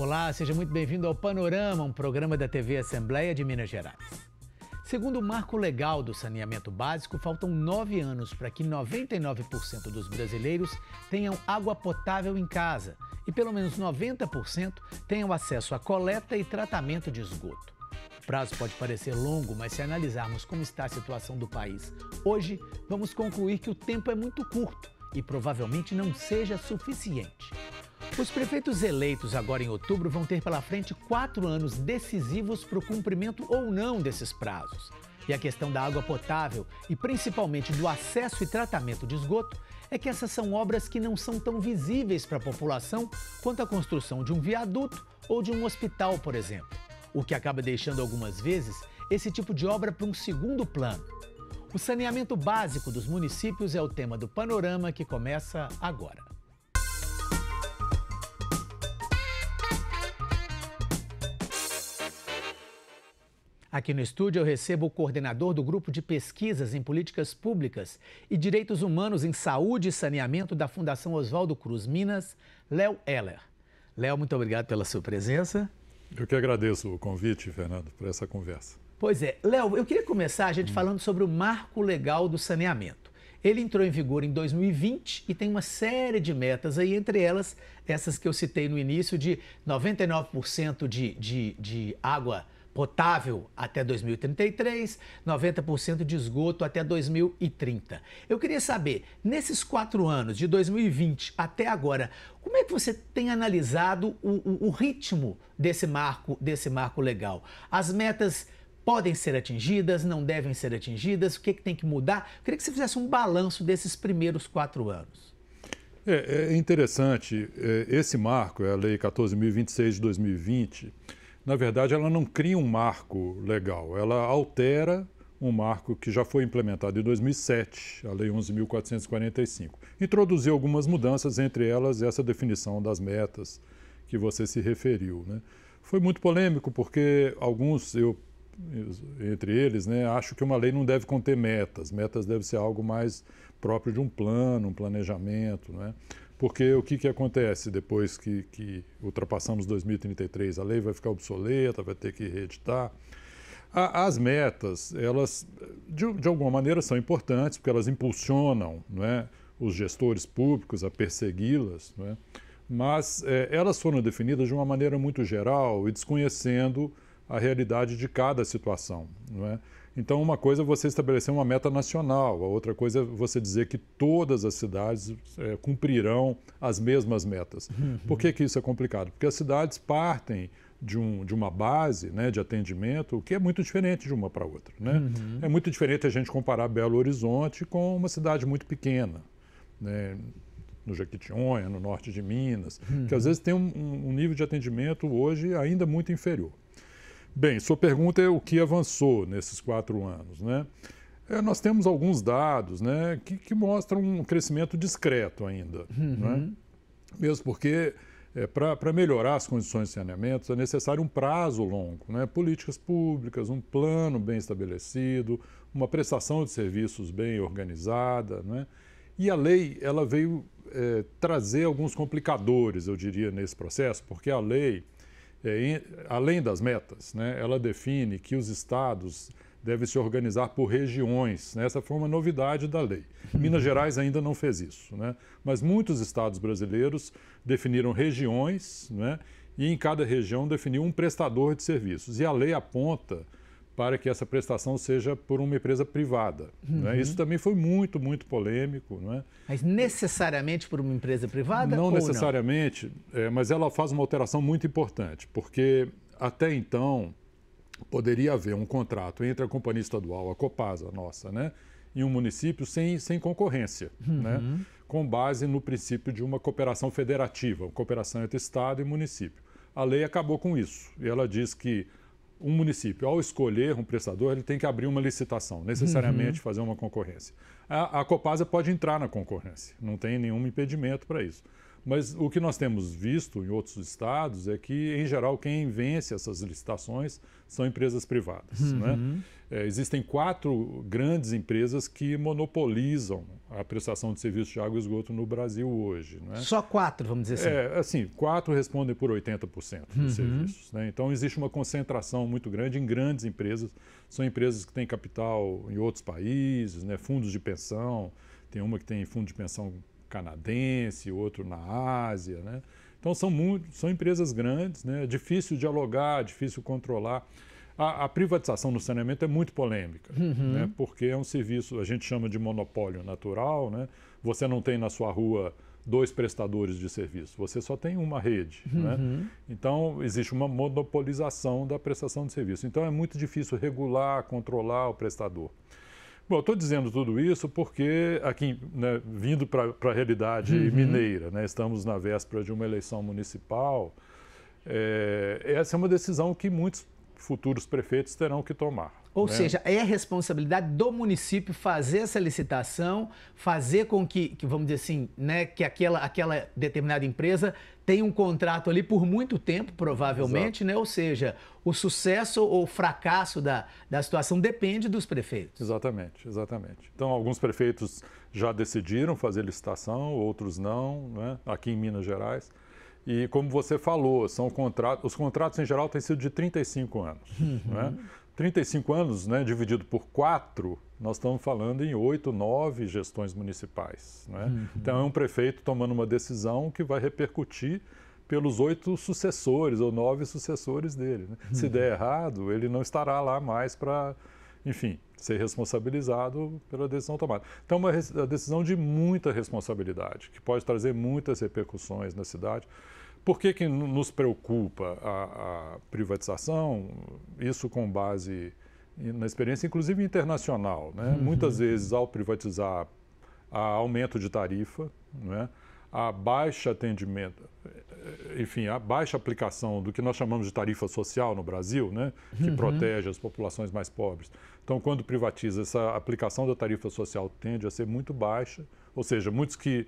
Olá, seja muito bem-vindo ao Panorama, um programa da TV Assembleia de Minas Gerais. Segundo o marco legal do saneamento básico, faltam nove anos para que 99% dos brasileiros tenham água potável em casa e pelo menos 90% tenham acesso à coleta e tratamento de esgoto. O prazo pode parecer longo, mas se analisarmos como está a situação do país hoje, vamos concluir que o tempo é muito curto e provavelmente não seja suficiente. Os prefeitos eleitos agora em outubro vão ter pela frente quatro anos decisivos para o cumprimento ou não desses prazos. E a questão da água potável e principalmente do acesso e tratamento de esgoto é que essas são obras que não são tão visíveis para a população quanto a construção de um viaduto ou de um hospital, por exemplo. O que acaba deixando algumas vezes esse tipo de obra para um segundo plano. O saneamento básico dos municípios é o tema do panorama que começa agora. Aqui no estúdio eu recebo o coordenador do Grupo de Pesquisas em Políticas Públicas e Direitos Humanos em Saúde e Saneamento da Fundação Oswaldo Cruz Minas, Léo Heller. Léo, muito obrigado pela sua presença. Eu que agradeço o convite, Fernando, por essa conversa. Pois é. Léo, eu queria começar a gente hum. falando sobre o marco legal do saneamento. Ele entrou em vigor em 2020 e tem uma série de metas aí, entre elas essas que eu citei no início de 99% de, de, de água potável até 2033, 90% de esgoto até 2030. Eu queria saber, nesses quatro anos, de 2020 até agora, como é que você tem analisado o, o, o ritmo desse marco, desse marco legal? As metas podem ser atingidas, não devem ser atingidas, o que, é que tem que mudar? Eu queria que você fizesse um balanço desses primeiros quatro anos. É, é interessante, é, esse marco, é a Lei 14.026 de 2020, na verdade, ela não cria um marco legal, ela altera um marco que já foi implementado em 2007, a Lei 11.445. Introduziu algumas mudanças, entre elas essa definição das metas que você se referiu. Né? Foi muito polêmico, porque alguns, eu, entre eles, né, acho que uma lei não deve conter metas, metas deve ser algo mais próprio de um plano, um planejamento. Né? Porque o que, que acontece depois que, que ultrapassamos 2033? A lei vai ficar obsoleta, vai ter que reeditar. A, as metas, elas, de, de alguma maneira, são importantes, porque elas impulsionam não é, os gestores públicos a persegui-las, é? mas é, elas foram definidas de uma maneira muito geral e desconhecendo a realidade de cada situação. Não é? Então, uma coisa é você estabelecer uma meta nacional, a outra coisa é você dizer que todas as cidades é, cumprirão as mesmas metas. Uhum. Por que, que isso é complicado? Porque as cidades partem de, um, de uma base né, de atendimento que é muito diferente de uma para outra. Né? Uhum. É muito diferente a gente comparar Belo Horizonte com uma cidade muito pequena. Né? no Jequitinhonha, no norte de Minas, uhum. que às vezes tem um, um nível de atendimento hoje ainda muito inferior. Bem, sua pergunta é o que avançou nesses quatro anos, né? É, nós temos alguns dados né, que, que, mostram um crescimento discreto ainda. É? Uhum. Né? Mesmo porque, é, para melhorar as condições de saneamento, é necessário um prazo longo, né? políticas públicas, um plano bem estabelecido, uma prestação de serviços bem organizada. Né? E a lei ela veio é, trazer alguns complicadores, eu diria, nesse processo, porque a lei é, além das metas, né, ela define que os estados devem se organizar por regiões. Né? Essa foi uma novidade da lei. Uhum. Minas Gerais ainda não fez isso, né? mas muitos estados brasileiros definiram regiões né? e em cada região definiu um prestador de serviços. E a lei aponta para que essa prestação seja por uma empresa privada. É? Uhum. Né? Isso também foi muito, muito polêmico. Né? Mas necessariamente por uma empresa privada? Não necessariamente, não? É, mas ela faz uma alteração muito importante, porque até então poderia haver um contrato entre a companhia estadual, a Copasa nossa, né? e um município sem, sem concorrência, né, uhum. né? com base no princípio de uma cooperação federativa, uma cooperação entre Estado e município. A lei acabou com isso. E ela diz que um município, ao escolher um prestador, ele tem que abrir uma licitação, necessariamente uhum. fazer uma concorrência. A, a Copasa pode entrar na concorrência, não tem nenhum impedimento para isso. Mas o que nós temos visto em outros estados é que, em geral, quem vence essas licitações são empresas privadas. Uhum. Né? É, existem quatro grandes empresas que monopolizam a prestação de serviços de água e esgoto no Brasil hoje. Né? Só quatro, vamos dizer assim? É, assim, quatro respondem por 80% dos uhum. serviços. Né? Então, existe uma concentração muito grande em grandes empresas. São empresas que têm capital em outros países, né? fundos de pensão. Tem uma que tem fundo de pensão canadense, outro na Ásia. Né? Então são, muito, são empresas grandes, né? É difícil dialogar, é difícil controlar. A, a privatização no saneamento é muito polêmica, uhum. né? porque é um serviço, a gente chama de monopólio natural. Né? Você não tem na sua rua dois prestadores de serviço, você só tem uma rede. Né? Uhum. Né? Então, existe uma monopolização da prestação de serviço. Então, é muito difícil regular, controlar o prestador. Bom, estou dizendo tudo isso porque, aqui, né, vindo para a realidade uhum. mineira, né, estamos na véspera de uma eleição municipal, é, essa é uma decisão que muitos futuros prefeitos terão que tomar. Ou né? seja, é responsabilidade do município fazer essa licitação, fazer com que, que vamos dizer assim, né, que aquela, aquela determinada empresa tem um contrato ali por muito tempo, provavelmente, Exato. né? Ou seja, o sucesso ou fracasso da, da situação depende dos prefeitos. Exatamente, exatamente. Então, alguns prefeitos já decidiram fazer licitação, outros não, né? Aqui em Minas Gerais. E como você falou, são contratos, os contratos em geral têm sido de 35 anos, uhum. né? 35 anos, né, dividido por quatro, nós estamos falando em oito, nove gestões municipais. Né? Uhum. Então, é um prefeito tomando uma decisão que vai repercutir pelos oito sucessores ou nove sucessores dele. Né? Uhum. Se der errado, ele não estará lá mais para, enfim, ser responsabilizado pela decisão tomada. Então, é uma decisão de muita responsabilidade, que pode trazer muitas repercussões na cidade. Por que, que nos preocupa a, a privatização? Isso com base na experiência, inclusive internacional. Né? Uhum. Muitas vezes, ao privatizar, há aumento de tarifa, né? há baixa atendimento, enfim, a baixa aplicação do que nós chamamos de tarifa social no Brasil, né? que uhum. protege as populações mais pobres. Então, quando privatiza, essa aplicação da tarifa social tende a ser muito baixa, ou seja, muitos que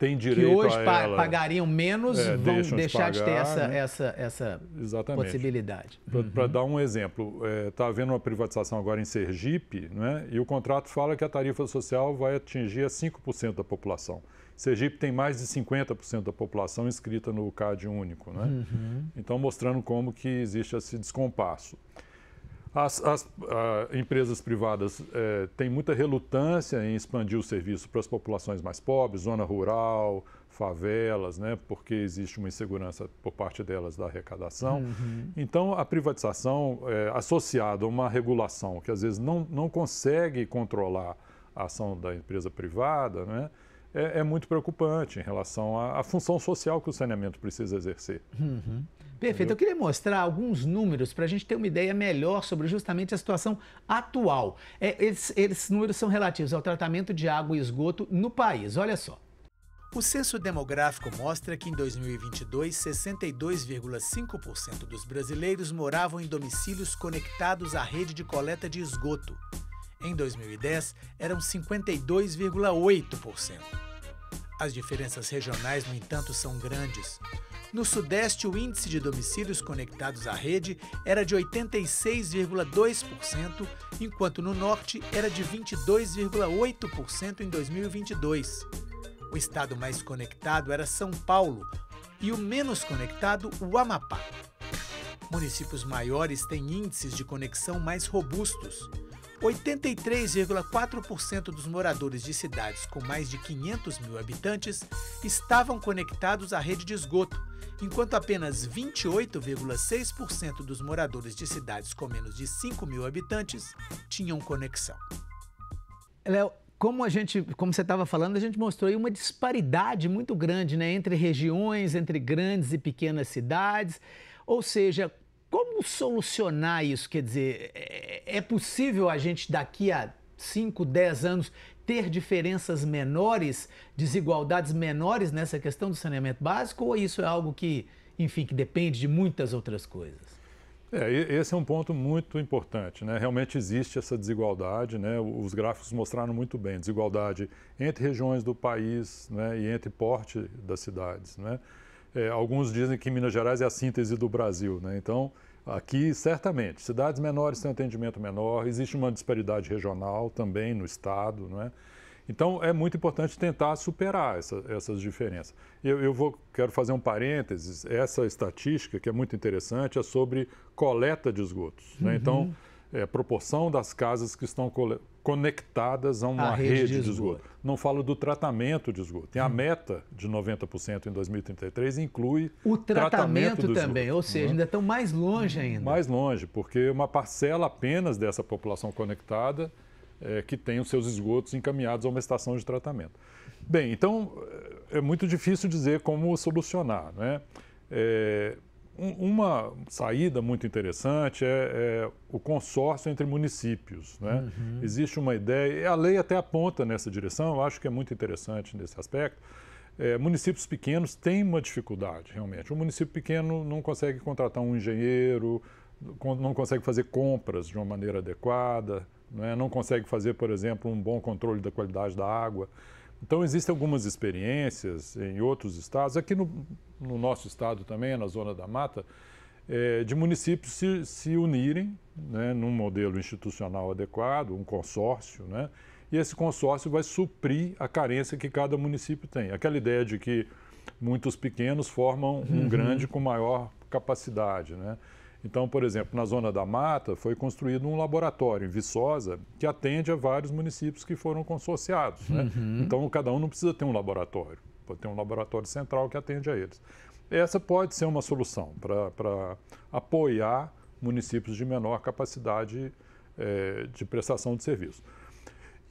tem direito que hoje pa ela. pagariam menos é, vão deixam deixar de, pagar, de ter essa, né? essa, essa Exatamente. possibilidade. Para uhum. dar um exemplo, está é, tá havendo uma privatização agora em Sergipe né, e o contrato fala que a tarifa social vai atingir a 5% da população. Sergipe tem mais de 50% da população inscrita no CAD único. Né? Uhum. Então, mostrando como que existe esse descompasso. As, as ah, empresas privadas eh, têm muita relutância em expandir o serviço para as populações mais pobres, zona rural, favelas, né, porque existe uma insegurança por parte delas da arrecadação. Uhum. Então, a privatização eh, associada a uma regulação que às vezes não, não consegue controlar a ação da empresa privada, né, é, é muito preocupante em relação à, à, função social que o saneamento precisa exercer. Uhum. Perfeito. Eu queria mostrar alguns números para a gente ter uma ideia melhor sobre justamente a situação atual. É, esses, esses números são relativos ao tratamento de água e esgoto no país. Olha só. O censo demográfico mostra que em 2022, 62,5% dos brasileiros moravam em domicílios conectados à rede de coleta de esgoto. Em 2010, eram 52,8%. As diferenças regionais, no entanto, são grandes. No Sudeste, o índice de domicílios conectados à rede era de 86,2%, enquanto no Norte era de 22,8% em 2022. O estado mais conectado era São Paulo e o menos conectado, o Amapá. Municípios maiores têm índices de conexão mais robustos. 83,4% dos moradores de cidades com mais de 500 mil habitantes estavam conectados à rede de esgoto, enquanto apenas 28,6% dos moradores de cidades com menos de 5 mil habitantes tinham conexão. Léo, como a gente, como você estava falando, a gente mostrou aí uma disparidade muito grande né, entre regiões, entre grandes e pequenas cidades. Ou seja, como solucionar isso? Quer dizer, é, é possível a gente daqui a 5, 10 anos ter diferenças menores, desigualdades menores nessa questão do saneamento básico ou isso é algo que, enfim, que depende de muitas outras coisas? É, esse é um ponto muito importante, né? Realmente existe essa desigualdade, né? Os gráficos mostraram muito bem desigualdade entre regiões do país, né? E entre porte das cidades, né? É, alguns dizem que Minas Gerais é a síntese do Brasil, né? Então, aqui, certamente, cidades menores têm atendimento menor, existe uma disparidade regional também no Estado, é? Então, é muito importante tentar superar essa, essas diferenças. Eu, eu vou, quero fazer um parênteses. Essa estatística, que é muito interessante, é sobre coleta de esgotos. Né? Uhum. Então, é, proporção das casas que estão conectadas a uma a rede, rede, de esgoto. esgoto. Não falo do tratamento de esgoto. E a hum. meta de 90% em 2033 inclui o tratamento, tratamento também, esgoto. ou seja, né? ainda estão mais longe ainda. Mais longe, porque uma parcela apenas dessa população conectada é, que tem os seus esgotos encaminhados a uma estação de tratamento. Bem, então é muito difícil dizer como solucionar, né? É, uma saída muito interessante é, é, o consórcio entre municípios. Né? Uhum. Existe uma ideia, e a lei até aponta nessa direção, eu acho que é muito interessante nesse aspecto. É, municípios pequenos têm uma dificuldade, realmente. O município pequeno não consegue contratar um engenheiro, não consegue fazer compras de uma maneira adequada, né? não consegue fazer, por exemplo, um bom controle da qualidade da água. Então, existem algumas experiências em outros estados, aqui no, no nosso estado também, na zona da mata, é, de municípios se, se unirem né, num modelo institucional adequado, um consórcio, né, e esse consórcio vai suprir a carência que cada município tem. Aquela ideia de que muitos pequenos formam um uhum. grande com maior capacidade. Né? Então, por exemplo, na zona da mata foi construído um laboratório em Viçosa que atende a vários municípios que foram consorciados. Né? Uhum. Então, cada um não precisa ter um laboratório, pode ter um laboratório central que atende a eles. Essa pode ser uma solução para apoiar municípios de menor capacidade é, de prestação de serviço.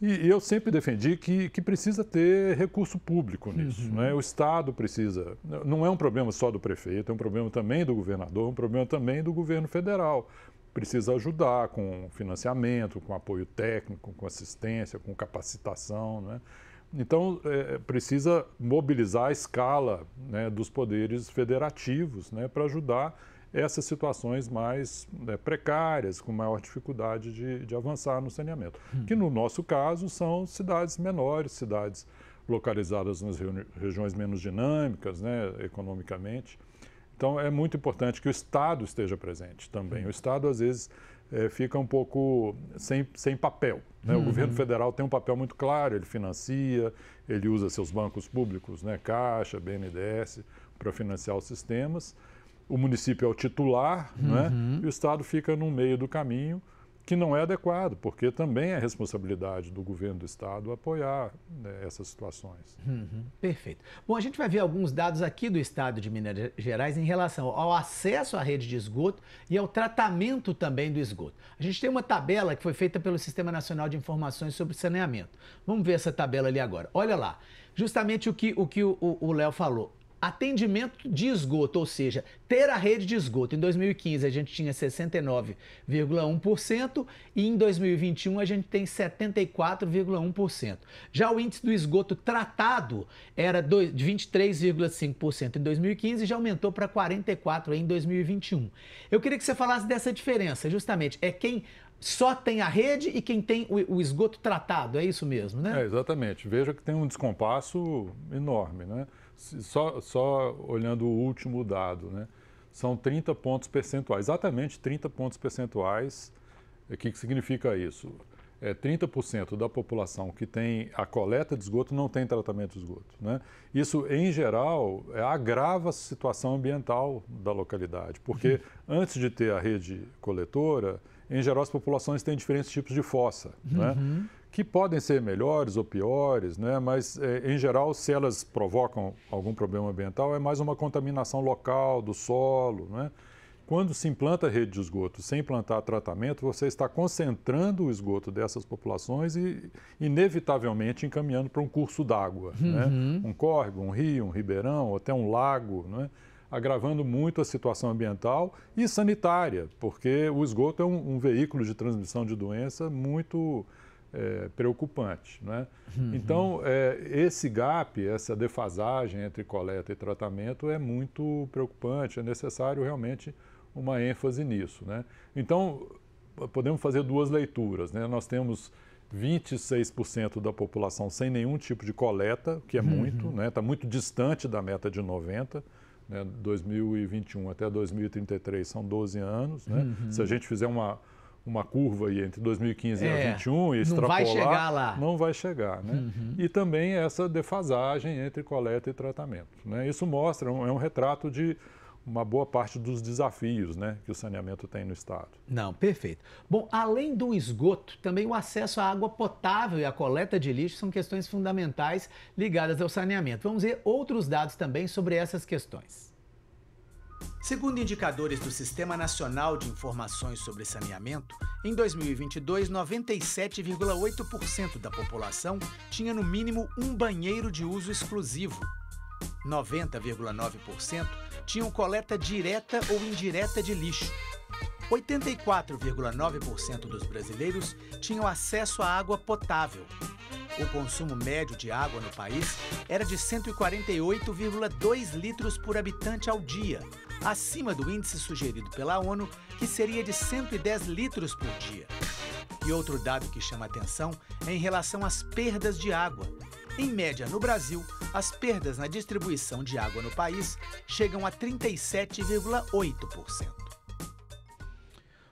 E eu sempre defendi que, que precisa ter recurso público nisso. Uhum. Né? O Estado precisa. Né? Não é um problema só do prefeito, é um problema também do governador, é um problema também do governo federal. Precisa ajudar com financiamento, com apoio técnico, com assistência, com capacitação. Né? Então, é, precisa mobilizar a escala né, dos poderes federativos né, para ajudar essas situações mais né, precárias, com maior dificuldade de, de avançar no saneamento. Hum. Que no nosso caso são cidades menores, cidades localizadas nas regiões menos dinâmicas, né, economicamente. Então é muito importante que o Estado esteja presente também. Hum. O Estado, às vezes, é, fica um pouco sem, sem papel. Né? Uhum. O governo federal tem um papel muito claro, ele financia, ele usa seus bancos públicos, né? Caixa, BNDES, para financiar os sistemas o município é o titular é? uhum. né? e o Estado fica no meio do caminho, que não é adequado, porque também é responsabilidade do governo do Estado apoiar né, essas situações. Uhum. Perfeito. Bom, a gente vai ver alguns dados aqui do Estado de Minas Gerais em relação ao acesso à rede de esgoto e ao tratamento também do esgoto. A gente tem uma tabela que foi feita pelo Sistema Nacional de Informações sobre Saneamento. Vamos ver essa tabela ali agora. Olha lá justamente o que o Léo que o, o Léo falou. Atendimento de esgoto, ou seja, ter a rede de esgoto. Em 2015 a gente tinha 69,1% e em 2021 a gente tem 74,1%. Já o índice do esgoto tratado era de 23,5% em 2015 e já aumentou para 44% em 2021. Eu queria que você falasse dessa diferença, justamente. É quem só tem a rede e quem tem o, esgoto tratado, é isso mesmo, né? É, exatamente. Veja que tem um descompasso enorme, né? só, só olhando o último dado, né? são 30 pontos percentuais, exatamente 30 pontos percentuais. O que, que significa isso? É 30% da população que tem a coleta de esgoto não tem tratamento de esgoto. Né? Isso, em geral, é, agrava a situação ambiental da localidade, porque uhum. antes de ter a rede coletora, em geral as populações têm diferentes tipos de fossa. Né? Uhum. Né? que podem ser melhores ou piores, né? mas é, em geral, se elas provocam algum problema ambiental, é mais uma contaminação local do solo. Né? Quando se implanta rede de esgoto sem implantar tratamento, você está concentrando o esgoto dessas populações e, inevitavelmente, encaminhando para um curso d'água, né? uhum. né? um córrego, um rio, um ribeirão, até um lago, né? agravando muito a situação ambiental e sanitária, porque o esgoto é um, um veículo de transmissão de doença muito é, preocupante. Né? Uhum. Então, é, esse gap, essa defasagem entre coleta e tratamento é muito preocupante, é necessário realmente uma ênfase nisso. Né? Então, podemos fazer duas leituras. Né? Nós temos 26% da população sem nenhum tipo de coleta, que é muito, está uhum. né? Tá muito distante da meta de 90%. 2021 né? até 2033 são 12 anos. Né? Uhum. Se a gente fizer uma, uma curva aí entre 2015 é, e 2021 e extrapolar, não vai chegar lá. Não vai chegar, né? Uhum. E também essa defasagem entre coleta e tratamento. Né? Isso mostra, é um retrato de uma boa parte dos desafios né, que o saneamento tem no estado. Não, perfeito. Bom, além do esgoto, também o acesso à água potável e a coleta de lixo são questões fundamentais ligadas ao saneamento. Vamos ver outros dados também sobre essas questões. Segundo indicadores do Sistema Nacional de Informações sobre Saneamento, em 2022, 97,8% da população tinha no mínimo um banheiro de uso exclusivo. 90,9% tinham coleta direta ou indireta de lixo. 84,9% dos brasileiros tinham acesso à água potável. O consumo médio de água no país era de 148,2 litros por habitante ao dia, acima do índice sugerido pela ONU, que seria de 110 litros por dia. E outro dado que chama atenção é em relação às perdas de água. Em média, no Brasil, as perdas na distribuição de água no país chegam a 37,8%.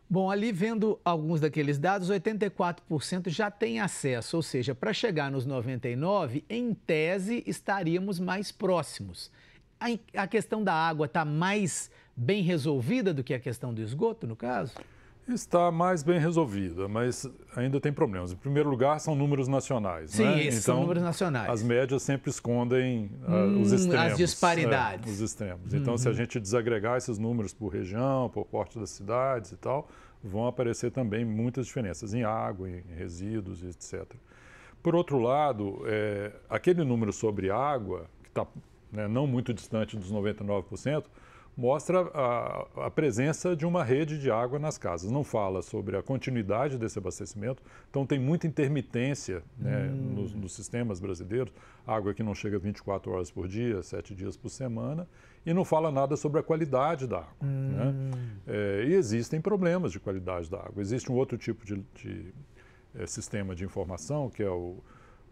Bom, ali vendo alguns daqueles dados, 84% já tem acesso, ou seja, para chegar nos 99, em tese estaríamos mais próximos a, questão da água está mais bem resolvida do que a questão do esgoto, no caso? Está mais bem resolvida, mas ainda tem problemas. Em primeiro lugar, são números nacionais. Sim, né? então, são números nacionais. As médias sempre escondem uh, os hum, extremos. As né? disparidades. É, os extremos. Então, uhum. se a uhum. gente desagregar esses números por região, por porte das cidades e tal, vão aparecer também muitas diferenças em água, em resíduos, etc. Por outro lado, é, aquele número sobre água, que está né, não muito distante dos 99%, mostra a, a, presença de uma rede de água nas casas. Não fala sobre a continuidade desse abastecimento, então tem muita intermitência né, hum. nos, nos, sistemas brasileiros, água que não chega 24 horas por dia, 7 dias por semana, e não fala nada sobre a qualidade da água. Né. Hum. Né? É, e existem problemas de qualidade da água. Existe um outro tipo de, de é, sistema de informação, que é o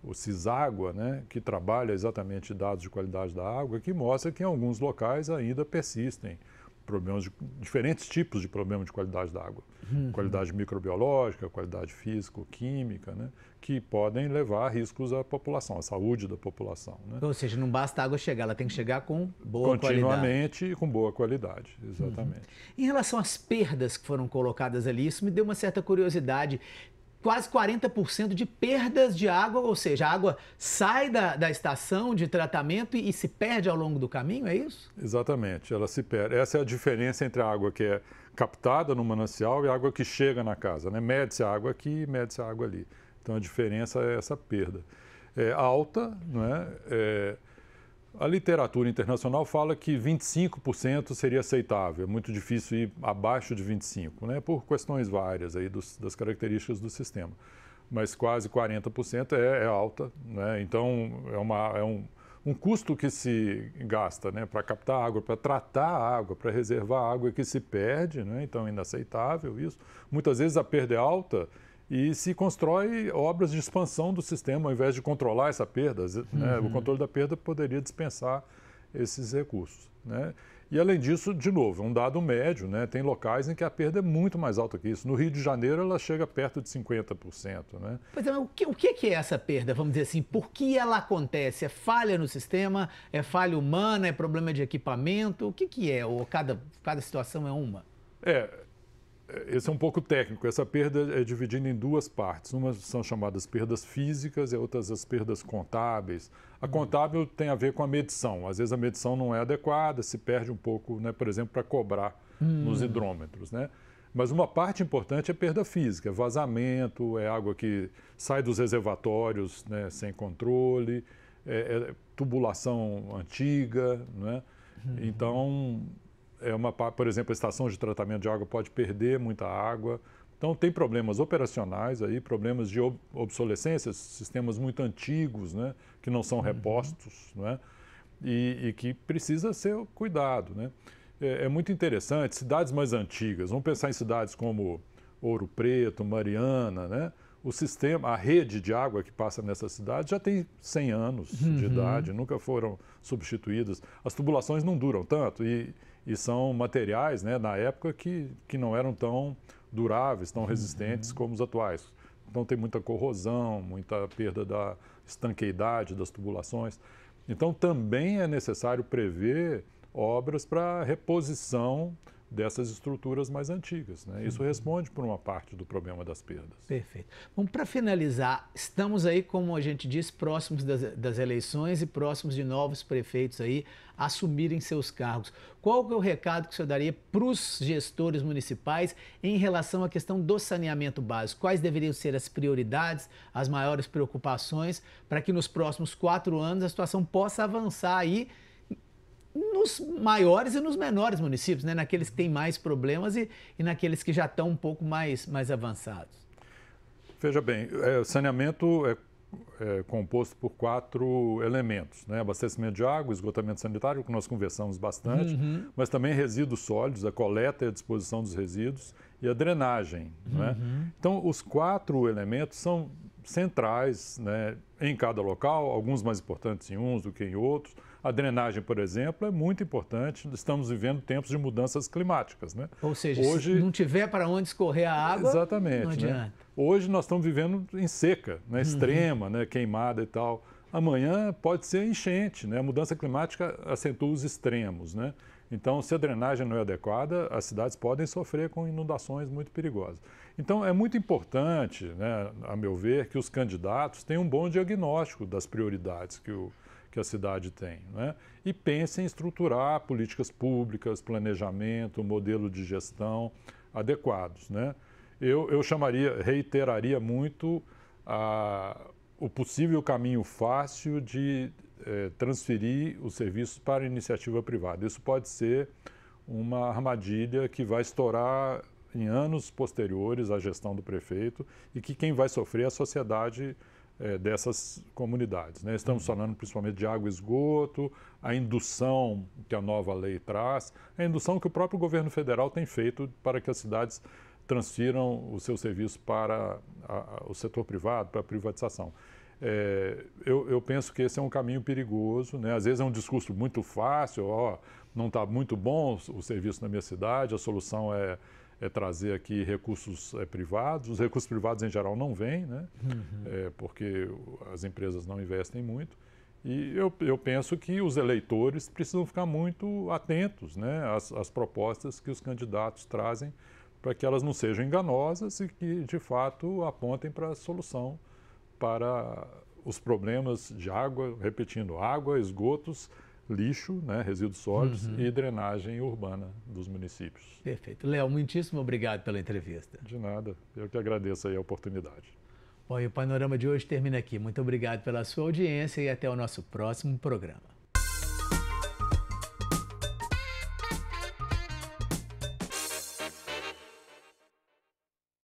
o CISÁGUA, né, que trabalha exatamente dados de qualidade da água, que mostra que em alguns locais ainda persistem problemas de, diferentes tipos de problemas de qualidade da água. Uhum. Qualidade microbiológica, qualidade físico-química, né, que podem levar a riscos à população, à saúde da população. Né? Ou seja, não basta a água chegar, ela tem que chegar com boa Continuamente qualidade. Continuamente e com boa qualidade, exatamente. Uhum. Em relação às perdas que foram colocadas ali, isso me deu uma certa curiosidade quase 40% de perdas de água, ou seja, a água sai da, da estação de tratamento e, e, se perde ao longo do caminho, é isso? Exatamente, ela se perde. Essa é a diferença entre a água que é captada no manancial e a água que chega na casa. Né? Mede-se a água aqui e mede-se a água ali. Então a diferença é essa perda. É alta, não é, é a literatura internacional fala que 25% seria aceitável, é muito difícil ir abaixo de 25%, né, por questões várias aí dos, das características do sistema. Mas quase 40% é, é alta, né, então é, uma, é um, um custo que se gasta né, para captar água, para tratar a água, para reservar água água que se perde, né, então é inaceitável isso. Muitas vezes a perda é alta e se constrói obras de expansão do sistema, ao invés de controlar essa perda. Né? O uhum. controle da perda poderia dispensar esses recursos. Né? E além disso, de novo, é um dado médio, né? tem locais em que a perda é muito mais alta que isso. No Rio de Janeiro, ela chega perto de 50%. Né? Pois é, o que, o que é essa perda, vamos dizer assim? Por que ela acontece? É falha no sistema? É falha humana? É problema de equipamento? O que, que é? Ou cada, cada situação é uma? É, esse é um pouco técnico. Essa perda é dividida em duas partes. Uma são chamadas perdas físicas e outras as perdas contábeis. A contábil tem a ver com a medição. Às vezes a medição não é adequada, se perde um pouco, né, por exemplo, para cobrar nos hum. hidrômetros. Né? Mas uma parte importante é perda física, é vazamento, é água que sai dos reservatórios né, sem controle, é, é tubulação antiga. Né? Uhum. Então, é uma, por exemplo, a estação de tratamento de água pode perder muita água. Então, tem problemas operacionais aí, problemas de obsolescência, sistemas muito antigos, né, que não são uhum. repostos, uhum. né, e, e, que precisa ser cuidado, né. É, é, muito interessante, cidades mais antigas, vamos pensar em cidades como Ouro Preto, Mariana, né, o sistema, a rede de água que passa nessa cidade já tem 100 anos uhum. de idade, nunca foram substituídas. As tubulações não duram tanto e e são materiais, né, na época, que, que não eram tão duráveis, tão uhum. resistentes como os atuais. Então tem muita corrosão, muita perda da estanqueidade das tubulações. Então também é necessário prever obras para reposição dessas estruturas mais antigas. Né? Isso uhum. responde por uma parte do problema das perdas. Perfeito. Bom, para finalizar, estamos aí, como a gente diz, próximos das, das, eleições e próximos de novos prefeitos aí assumirem seus cargos. Qual que é o recado que o senhor daria para os gestores municipais em relação à questão do saneamento básico? Quais deveriam ser as prioridades, as maiores preocupações, para que nos próximos quatro anos a situação possa avançar aí nos maiores e nos menores municípios, né? naqueles que têm mais problemas e, e naqueles que já estão um pouco mais, mais avançados? Veja bem, é, saneamento é, é, composto por quatro elementos: né? abastecimento de água, esgotamento sanitário, que nós conversamos bastante, uhum. mas também resíduos sólidos, a coleta e a disposição dos resíduos e a drenagem. Né? Uhum. Né? Então, os quatro elementos são centrais né, em cada local, alguns mais importantes em uns do que em outros. A drenagem, por exemplo, é muito importante. Estamos vivendo tempos de mudanças climáticas. Né? Ou seja, Hoje... se não tiver para onde escorrer a água, Exatamente, não né? adianta. Né? Hoje nós estamos vivendo em seca, né, uhum. extrema, uhum. né, queimada e tal. Amanhã pode ser enchente, né? a mudança climática acentua os extremos. Né? Então, se a drenagem não é adequada, as cidades podem sofrer com inundações muito perigosas. Então, é muito importante, né, a meu ver, que os candidatos tenham um bom diagnóstico das prioridades que, o, que a cidade tem. Né? E pensem em estruturar políticas públicas, planejamento, modelo de gestão adequados. Né? Eu, eu chamaria, reiteraria muito a, o possível caminho fácil de é, transferir os serviços para iniciativa privada. Isso pode ser uma armadilha que vai estourar em anos posteriores à gestão do prefeito e que quem vai sofrer é a sociedade é, dessas comunidades. Né? Estamos uhum. falando principalmente de água e esgoto, a indução que a nova lei traz, a indução que o próprio governo federal tem feito para que as cidades transfiram o seu serviço para a, o setor privado, para a privatização é, eu, eu, penso que esse é um caminho perigoso. Né? Às vezes é um discurso muito fácil, ó, não está muito bom o serviço na minha cidade, a solução é, é trazer aqui recursos é, privados. Os recursos privados, em geral, não vêm, né? Uhum. É, porque as empresas não investem muito. E eu, eu, penso que os eleitores precisam ficar muito atentos né, às, às propostas que os candidatos trazem para que elas não sejam enganosas e que, de fato, apontem para a solução para os problemas de água, repetindo, água, esgotos, lixo, né, resíduos sólidos uhum. e drenagem urbana dos municípios. Perfeito. Léo, muitíssimo obrigado pela entrevista. De nada. Eu que agradeço a oportunidade. Bom, e o panorama de hoje termina aqui. Muito obrigado pela sua audiência e até o nosso próximo programa.